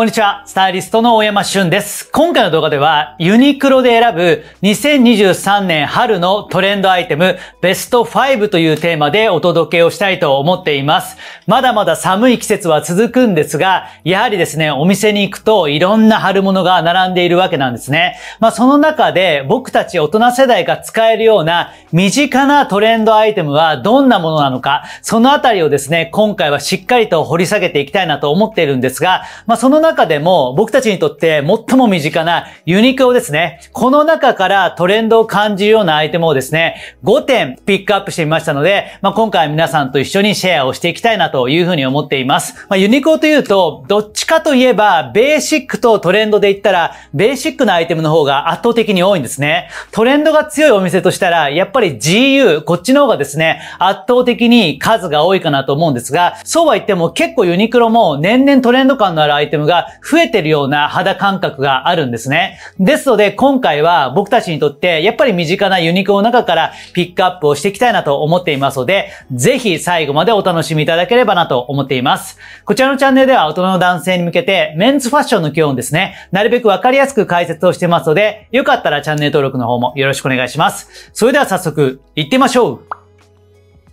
こんにちは、スタイリストの大山俊です。今回の動画では、ユニクロで選ぶ2023年春のトレンドアイテムベスト5というテーマでお届けをしたいと思っています。まだまだ寒い季節は続くんですが、やはりですね、お店に行くといろんな春物が並んでいるわけなんですね。まあその中で僕たち大人世代が使えるような身近なトレンドアイテムはどんなものなのか、そのあたりをですね、今回はしっかりと掘り下げていきたいなと思っているんですが、まあその中中でも僕たちにとって最も身近なユニクロですね。この中からトレンドを感じるようなアイテムをですね、5点ピックアップしてみましたので、まあ、今回皆さんと一緒にシェアをしていきたいなというふうに思っています。まあ、ユニクロというと、どっちかといえばベーシックとトレンドで言ったら、ベーシックなアイテムの方が圧倒的に多いんですね。トレンドが強いお店としたら、やっぱり GU、こっちの方がですね、圧倒的に数が多いかなと思うんですが、そうは言っても結構ユニクロも年々トレンド感のあるアイテムがが増えてるような肌感覚があるんですね。ですので今回は僕たちにとってやっぱり身近なユニコーンの中からピックアップをしていきたいなと思っていますので、ぜひ最後までお楽しみいただければなと思っています。こちらのチャンネルでは大人の男性に向けてメンズファッションの基本ですね、なるべくわかりやすく解説をしてますので、よかったらチャンネル登録の方もよろしくお願いします。それでは早速行ってみましょう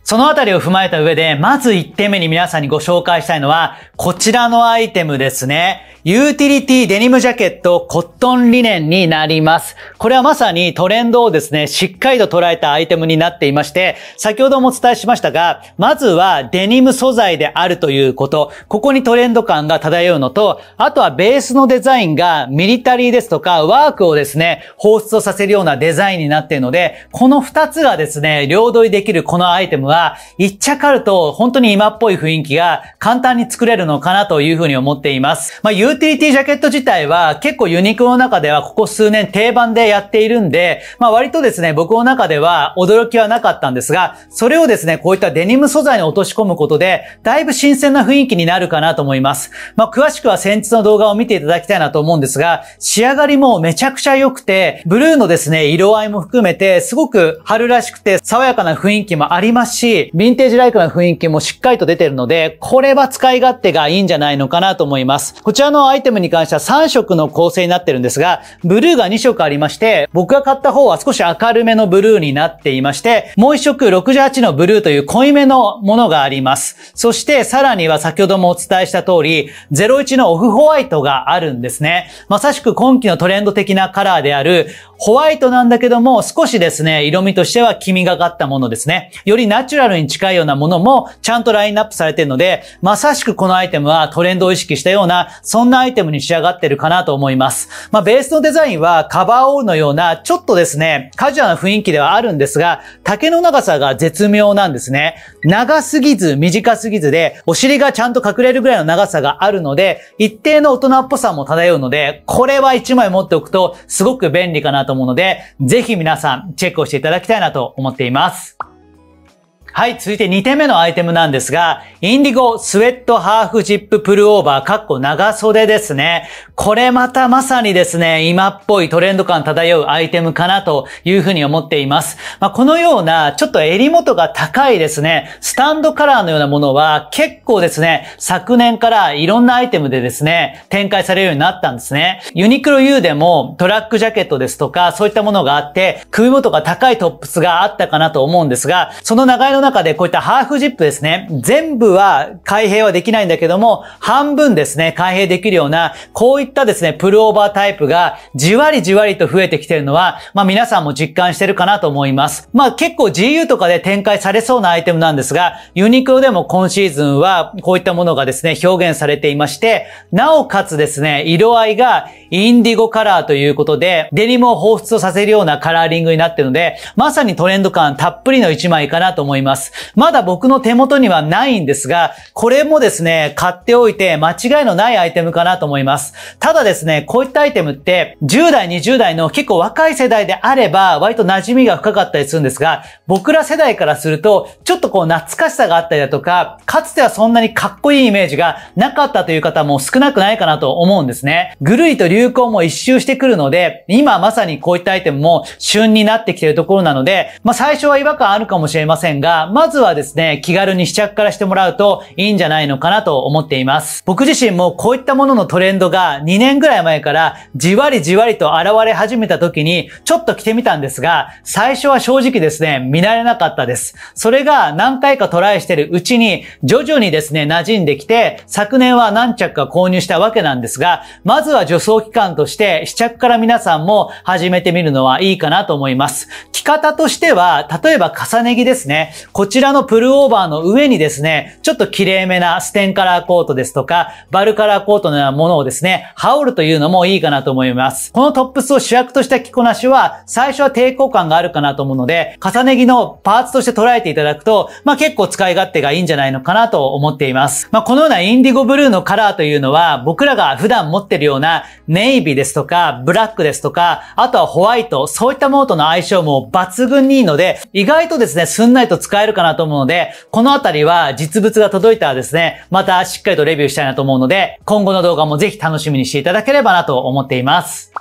そのあたりを踏まえた上で、まず1点目に皆さんにご紹介したいのは、こちらのアイテムですね。ユーティリティデニムジャケットコットンリネンになります。これはまさにトレンドをですね、しっかりと捉えたアイテムになっていまして、先ほどもお伝えしましたが、まずはデニム素材であるということ、ここにトレンド感が漂うのと、あとはベースのデザインがミリタリーですとか、ワークをですね、放出をさせるようなデザインになっているので、この2つがですね、両取りできるこのアイテムは、ば、一着あると本当に今っぽい雰囲気が簡単に作れるのかなというふうに思っています。まあ、ユーティリティジャケット自体は結構ユニクロの中ではここ数年定番でやっているんで、まあ、割とですね、僕の中では驚きはなかったんですが、それをですね、こういったデニム素材に落とし込むことで、だいぶ新鮮な雰囲気になるかなと思います。まあ、詳しくは先日の動画を見ていただきたいなと思うんですが、仕上がりもめちゃくちゃ良くて、ブルーのですね、色合いも含めて、すごく春らしくて爽やかな雰囲気もありますし、し、ヴィンテージライクな雰囲気もしっかりと出てるので、これは使い勝手がいいんじゃないのかなと思います。こちらのアイテムに関しては3色の構成になってるんですが、ブルーが2色ありまして、僕が買った方は少し明るめのブルーになっていまして、もう1色68のブルーという濃いめのものがあります。そしてさらには先ほどもお伝えした通り、01のオフホワイトがあるんですね。まさしく今季のトレンド的なカラーである、ホワイトなんだけども、少しですね、色味としては黄みがかったものですね。よりナチュラルに近いようなものも、ちゃんとラインナップされているので、まさしくこのアイテムはトレンドを意識したような、そんなアイテムに仕上がってるかなと思います。まあ、ベースのデザインは、カバーオールのような、ちょっとですね、カジュアルな雰囲気ではあるんですが、竹の長さが絶妙なんですね。長すぎず、短すぎずで、お尻がちゃんと隠れるぐらいの長さがあるので、一定の大人っぽさも漂うので、これは一枚持っておくと、すごく便利かなと思うので、ぜひ皆さんチェックをしていただきたいなと思っています。はい、続いて2点目のアイテムなんですが、インディゴスウェットハーフジッププルオーバー、かっこ長袖ですね。これまたまさにですね、今っぽいトレンド感漂うアイテムかなというふうに思っています。まあ、このような、ちょっと襟元が高いですね、スタンドカラーのようなものは、結構ですね、昨年からいろんなアイテムでですね、展開されるようになったんですね。ユニクロ U でもトラックジャケットですとか、そういったものがあって、首元が高いトップスがあったかなと思うんですが、そのの中でこういったハーフジップですね、全部は開閉はできないんだけども、半分ですね、開閉できるような、こういったですね、プルオーバータイプがじわりじわりと増えてきてるのは、まあ皆さんも実感してるかなと思います。まあ結構 GU とかで展開されそうなアイテムなんですが、ユニクロでも今シーズンはこういったものがですね、表現されていまして、なおかつですね、色合いがインディゴカラーということで、デニムを彷彿とさせるようなカラーリングになってるので、まさにトレンド感たっぷりの一枚かなと思います。ます。まだ僕の手元にはないんですが、これもですね、買っておいて間違いのないアイテムかなと思います。ただですね、こういったアイテムって、10代、20代の結構若い世代であれば、割と馴染みが深かったりするんですが、僕ら世代からすると、ちょっとこう懐かしさがあったりだとか、かつてはそんなにかっこいいイメージがなかったという方も少なくないかなと思うんですね。ぐるりと流行も一周してくるので、今まさにこういったアイテムも旬になってきているところなので、まあ最初は違和感あるかもしれませんが、まずはですね、気軽に試着からしてもらうといいんじゃないのかなと思っています。僕自身もこういったもののトレンドが2年ぐらい前からじわりじわりと現れ始めた時にちょっと着てみたんですが、最初は正直ですね、見慣れなかったです。それが何回かトライしてるうちに徐々にですね、馴染んできて、昨年は何着か購入したわけなんですが、まずは助走期間として試着から皆さんも始めてみるのはいいかなと思います。着方としては、例えば重ね着ですね。こちらのプルオーバーの上にですね、ちょっと綺麗めなステンカラーコートですとか、バルカラーコートのようなものをですね、羽織るというのもいいかなと思います。このトップスを主役とした着こなしは、最初は抵抗感があるかなと思うので、重ね着のパーツとして捉えていただくと、まあ、結構使い勝手がいいんじゃないのかなと思っています。まあ、このようなインディゴブルーのカラーというのは、僕らが普段持ってるようなネイビーですとか、ブラックですとか、あとはホワイト、そういったものとの相性も抜群にいいので、意外とですね、すんなりと使えるるかなと思うので、このあたりは実物が届いたらですね、またしっかりとレビューしたいなと思うので、今後の動画もぜひ楽しみにしていただければなと思っています。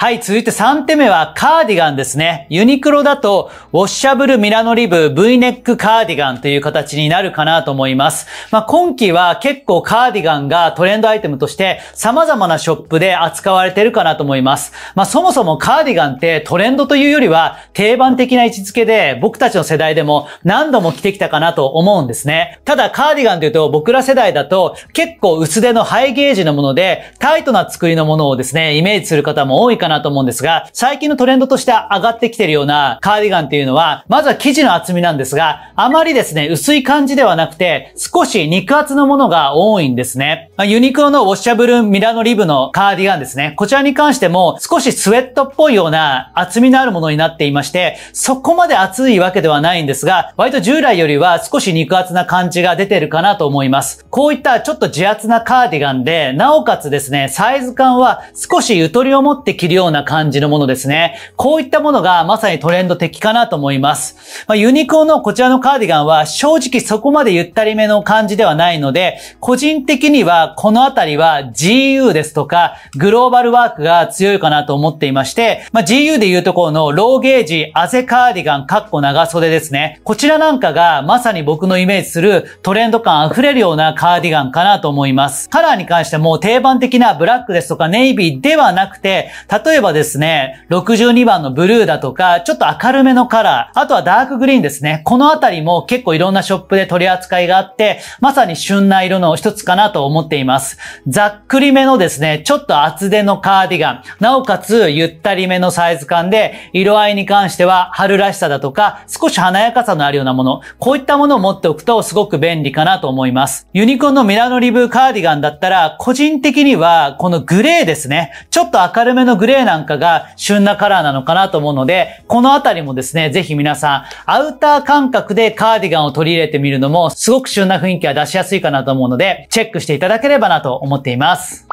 はい、続いて3手目はカーディガンですね。ユニクロだと、ウォッシャブルミラノリブ V ネックカーディガンという形になるかなと思います。まあ、今季は結構カーディガンがトレンドアイテムとして様々なショップで扱われてるかなと思います。まあ、そもそもカーディガンってトレンドというよりは定番的な位置づけで僕たちの世代でも何度も着てきたかなと思うんですね。ただカーディガンというと僕ら世代だと結構薄手のハイゲージのものでタイトな作りのものをですね、イメージする方も多いかなかなと思うんですが、最近のトレンドとして上がってきてるようなカーディガンっていうのは、まずは生地の厚みなんですが、あまりですね、薄い感じではなくて、少し肉厚のものが多いんですね。ユニクロのウォッシャブルミラノリブのカーディガンですね。こちらに関しても少しスウェットっぽいような厚みのあるものになっていまして、そこまで厚いわけではないんですが、割と従来よりは少し肉厚な感じが出てるかなと思います。こういったちょっと自厚なカーディガンで、なおかつですね、サイズ感は少しゆとりを持って着るような感じのものですね。こういったものがまさにトレンド的かなと思います。まあ、ユニクロのこちらのカーディガンは正直そこまでゆったりめの感じではないので、個人的にはこのあたりは GU ですとかグローバルワークが強いかなと思っていまして、まあ、GU で言うところのローゲージアゼカーディガンカッコ長袖ですね。こちらなんかがまさに僕のイメージするトレンド感溢れるようなカーディガンかなと思います。カラーに関しても定番的なブラックですとかネイビーではなくて、例例えばですね、62番のブルーだとか、ちょっと明るめのカラー、あとはダークグリーンですね。このあたりも結構いろんなショップで取り扱いがあって、まさに旬な色の一つかなと思っています。ざっくりめのですね、ちょっと厚手のカーディガン、なおかつゆったりめのサイズ感で、色合いに関しては春らしさだとか、少し華やかさのあるようなもの、こういったものを持っておくとすごく便利かなと思います。ユニコーンのミラノリブーカーディガンだったら、個人的にはこのグレーですね、ちょっと明るめのグレーーなんかが旬なカラーなのかなと思うので、このあたりもですね、ぜひ皆さん、アウター感覚でカーディガンを取り入れてみるのも、すごく旬な雰囲気は出しやすいかなと思うので、チェックしていただければなと思っています。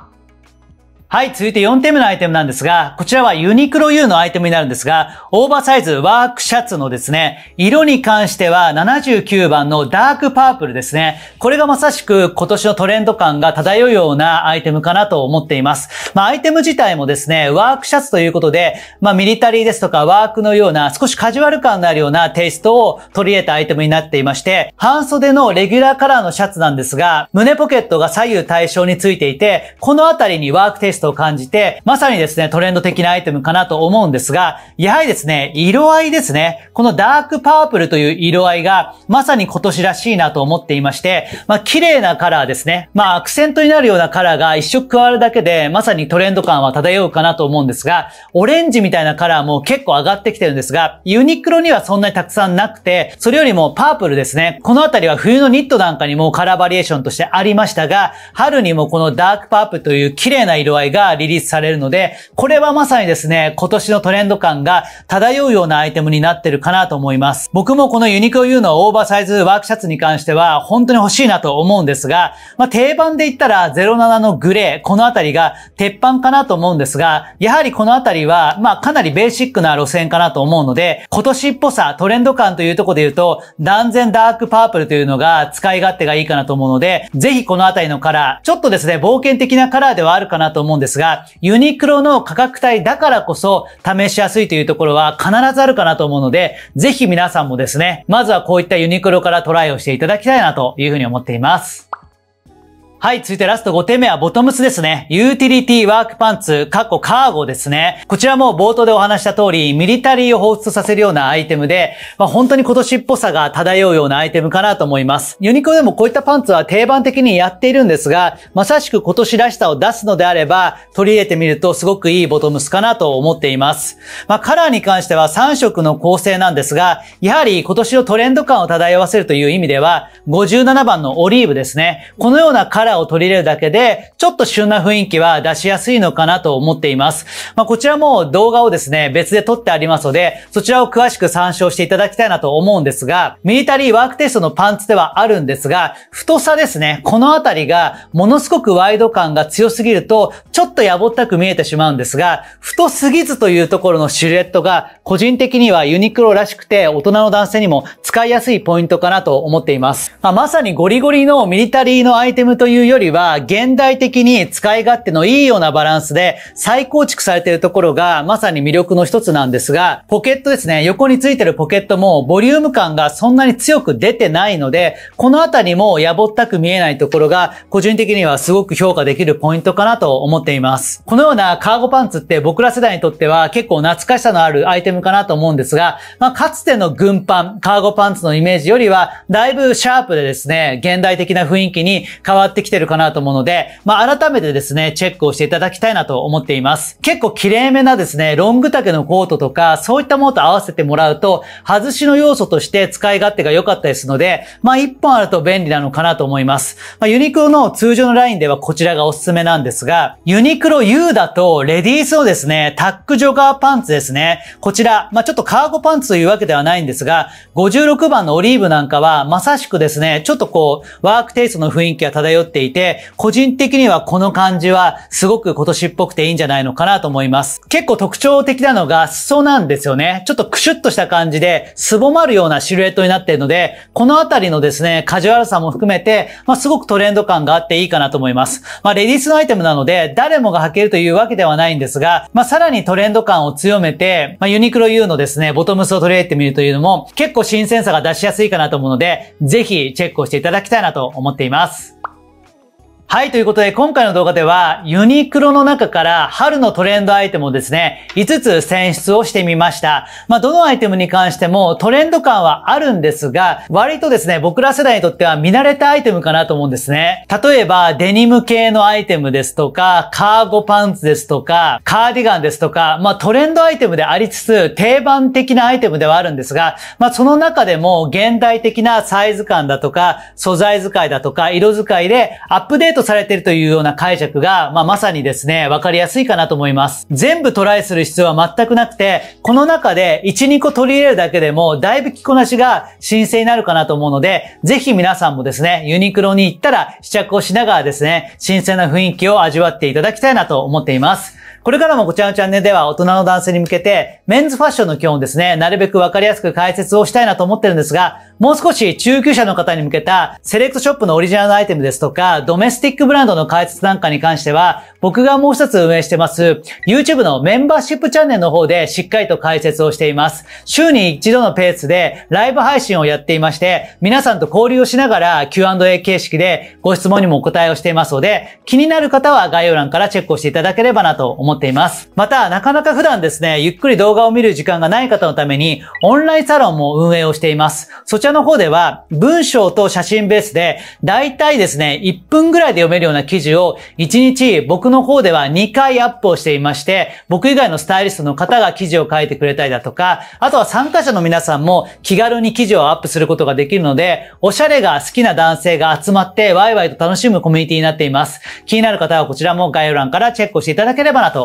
はい、続いて4点目のアイテムなんですが、こちらはユニクロ U のアイテムになるんですが、オーバーサイズワークシャツのですね、色に関しては79番のダークパープルですね。これがまさしく今年のトレンド感が漂うようなアイテムかなと思っています。まあ、アイテム自体もですね、ワークシャツということで、まあ、ミリタリーですとかワークのような少しカジュアル感のあるようなテイストを取り入れたアイテムになっていまして、半袖のレギュラーカラーのシャツなんですが、胸ポケットが左右対称についていて、このあたりにワークテイストストを感じて、まさにですね、トレンド的なアイテムかなと思うんですが、やはりですね、色合いですね。このダークパープルという色合いが、まさに今年らしいなと思っていまして、まあ、綺麗なカラーですね。まあ、アクセントになるようなカラーが一色加わるだけで、まさにトレンド感は漂うかなと思うんですが、オレンジみたいなカラーも結構上がってきてるんですが、ユニクロにはそんなにたくさんなくて、それよりもパープルですね。このあたりは冬のニットなんかにもカラーバリエーションとしてありましたが、春にもこのダークパープルという綺麗な色合い売がリリースされるので、これはまさにですね、今年のトレンド感が漂うようなアイテムになってるかなと思います。僕もこのユニクロ U のオーバーサイズワークシャツに関しては本当に欲しいなと思うんですが、まあ、定番で言ったら07のグレー、このあたりが鉄板かなと思うんですが、やはりこのあたりは、まあ、かなりベーシックな路線かなと思うので、今年っぽさ、トレンド感というとこで言うと、断然ダークパープルというのが使い勝手がいいかなと思うので、ぜひこのあたりのカラー、ちょっとですね、冒険的なカラーではあるかなと思うんですが、ユニクロの価格帯だからこそ試しやすいというところは必ずあるかなと思うので、ぜひ皆さんもですね、まずはこういったユニクロからトライをしていただきたいなというふうに思っています。はい、続いてラスト5点目はボトムスですね。ユーティリティワークパンツ、カッコカーゴですね。こちらも冒頭でお話した通り、ミリタリーを彷彿させるようなアイテムで、まあ、本当に今年っぽさが漂うようなアイテムかなと思います。ユニクロでもこういったパンツは定番的にやっているんですが、まさしく今年らしさを出すのであれば、取り入れてみるとすごくいいボトムスかなと思っています。まあ、カラーに関しては3色の構成なんですが、やはり今年のトレンド感を漂わせるという意味では、57番のオリーブですね。このようなカラーを取り入れるだけで、ちょっと旬な雰囲気は出しやすいのかなと思っています。まあ、こちらも動画をですね、別で撮ってありますので、そちらを詳しく参照していただきたいなと思うんですが、ミリタリーワークテストのパンツではあるんですが、太さですね、このあたりがものすごくワイド感が強すぎると、ちょっとやぼったく見えてしまうんですが、太すぎずというところのシルエットが、個人的にはユニクロらしくて、大人の男性にも使いやすいポイントかなと思っています。まあ、まさにゴリゴリのミリタリーのアイテムといういうよりは、現代的に使い勝手のいいようなバランスで再構築されているところが、まさに魅力の一つなんですが、ポケットですね、横についてるポケットも、ボリューム感がそんなに強く出てないので、このあたりも野暮ったく見えないところが、個人的にはすごく評価できるポイントかなと思っています。このようなカーゴパンツって僕ら世代にとっては結構懐かしさのあるアイテムかなと思うんですが、まあ、かつての軍パン、カーゴパンツのイメージよりは、だいぶシャープでですね、現代的な雰囲気に変わってきてるかなと思うので、まあ、改めてですね、チェックをしていただきたいなと思っています。結構綺麗めなですね、ロング丈のコートとか、そういったものと合わせてもらうと、外しの要素として使い勝手が良かったりするので、まあ、1本あると便利なのかなと思います。まあ、ユニクロの通常のラインではこちらがおすすめなんですが、ユニクロ U だと、レディースのですね、タックジョガーパンツですね。こちら、まあ、ちょっとカーゴパンツというわけではないんですが、56番のオリーブなんかは、まさしくですね、ちょっとこう、ワークテイストの雰囲気が漂ってていて、個人的にはこの感じはすごく今年っぽくていいんじゃないのかなと思います。結構特徴的なのが裾なんですよね。ちょっとクシュッとした感じで、すぼまるようなシルエットになっているので、このあたりのですね、カジュアルさも含めて、まあ、すごくトレンド感があっていいかなと思います。まあ、レディースのアイテムなので、誰もが履けるというわけではないんですが、まあ、さらにトレンド感を強めて、まあ、ユニクロ U のですね、ボトムスを取り入れてみるというのも、結構新鮮さが出しやすいかなと思うので、ぜひチェックをしていただきたいなと思っています。はい、ということで今回の動画ではユニクロの中から春のトレンドアイテムをですね、5つ選出をしてみました。まあ、どのアイテムに関してもトレンド感はあるんですが、割とですね、僕ら世代にとっては見慣れたアイテムかなと思うんですね。例えばデニム系のアイテムですとか、カーゴパンツですとか、カーディガンですとか、まあ、トレンドアイテムでありつつ定番的なアイテムではあるんですが、まあ、その中でも現代的なサイズ感だとか、素材使いだとか、色使いでアップデートトされているというような解釈が、まあ、まさにですね、わかりやすいかなと思います。全部トライする必要は全くなくて、この中で1、2個取り入れるだけでも、だいぶ着こなしが新鮮になるかなと思うので、ぜひ皆さんもですね、ユニクロに行ったら試着をしながらですね、新鮮な雰囲気を味わっていただきたいなと思っています。これからもこちらのチャンネルでは大人の男性に向けて、メンズファッションの基本ですね、なるべくわかりやすく解説をしたいなと思ってるんですが、もう少し中級者の方に向けた、セレクトショップのオリジナルアイテムですとか、ドメスティックブランドの解説なんかに関しては、僕がもう一つ運営してます、YouTube のメンバーシップチャンネルの方でしっかりと解説をしています。週に一度のペースでライブ配信をやっていまして、皆さんと交流をしながら Q&A 形式でご質問にもお答えをしていますので、気になる方は概要欄からチェックをしていただければなと思っています。っています。また、なかなか普段ですね、ゆっくり動画を見る時間がない方のために、オンラインサロンも運営をしています。そちらの方では、文章と写真ベースで、だいたいですね、1分ぐらいで読めるような記事を、1日僕の方では2回アップをしていまして、僕以外のスタイリストの方が記事を書いてくれたりだとか、あとは参加者の皆さんも気軽に記事をアップすることができるので、おしゃれが好きな男性が集まってワイワイと楽しむコミュニティになっています。気になる方はこちらも概要欄からチェックをしていただければなと